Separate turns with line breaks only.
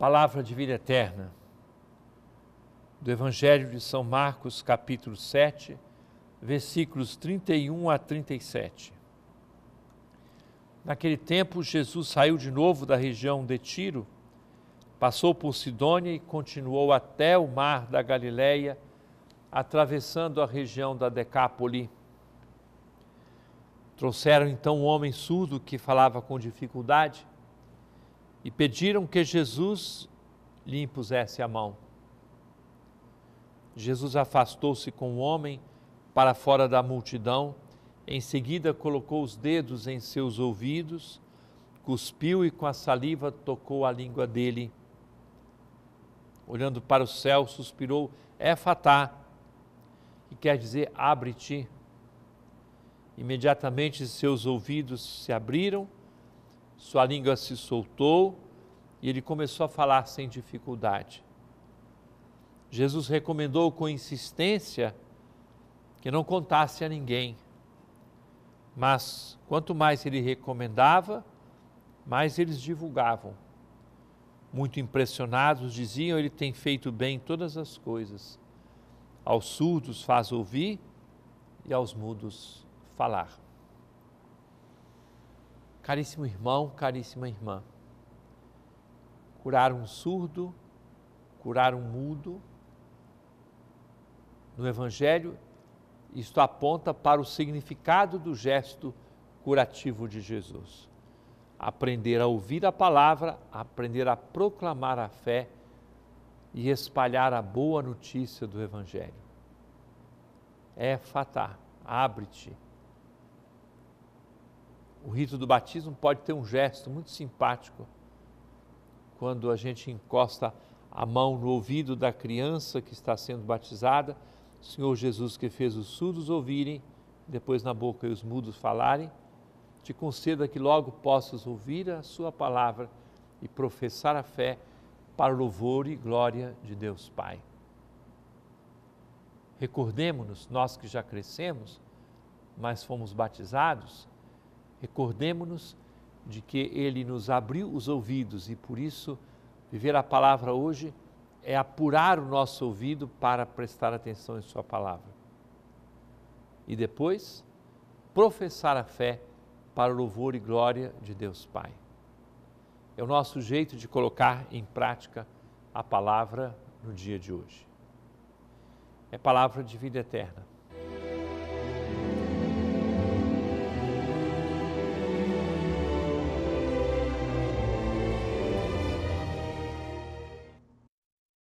palavra de vida eterna, do Evangelho de São Marcos, capítulo 7, versículos 31 a 37. Naquele tempo, Jesus saiu de novo da região de Tiro, passou por Sidônia e continuou até o mar da Galileia, atravessando a região da Decápoli. Trouxeram então um homem surdo que falava com dificuldade e pediram que Jesus lhe impusesse a mão. Jesus afastou-se com o homem para fora da multidão, em seguida colocou os dedos em seus ouvidos, cuspiu e com a saliva tocou a língua dele. Olhando para o céu, suspirou: É fatá, que quer dizer abre-te. Imediatamente seus ouvidos se abriram sua língua se soltou e ele começou a falar sem dificuldade. Jesus recomendou com insistência que não contasse a ninguém. Mas quanto mais ele recomendava, mais eles divulgavam. Muito impressionados, diziam: Ele tem feito bem todas as coisas. Aos surdos faz ouvir e aos mudos falar. Caríssimo irmão, caríssima irmã, curar um surdo, curar um mudo, no Evangelho, isto aponta para o significado do gesto curativo de Jesus. Aprender a ouvir a palavra, aprender a proclamar a fé e espalhar a boa notícia do Evangelho. É fatá, abre-te o rito do batismo pode ter um gesto muito simpático quando a gente encosta a mão no ouvido da criança que está sendo batizada, o Senhor Jesus que fez os surdos ouvirem, depois na boca e os mudos falarem, te conceda que logo possas ouvir a sua palavra e professar a fé para louvor e glória de Deus Pai. Recordemos-nos, nós que já crescemos, mas fomos batizados, Recordemos-nos de que ele nos abriu os ouvidos e por isso viver a palavra hoje é apurar o nosso ouvido para prestar atenção em sua palavra. E depois, professar a fé para louvor e glória de Deus Pai. É o nosso jeito de colocar em prática a palavra no dia de hoje. É palavra de vida eterna.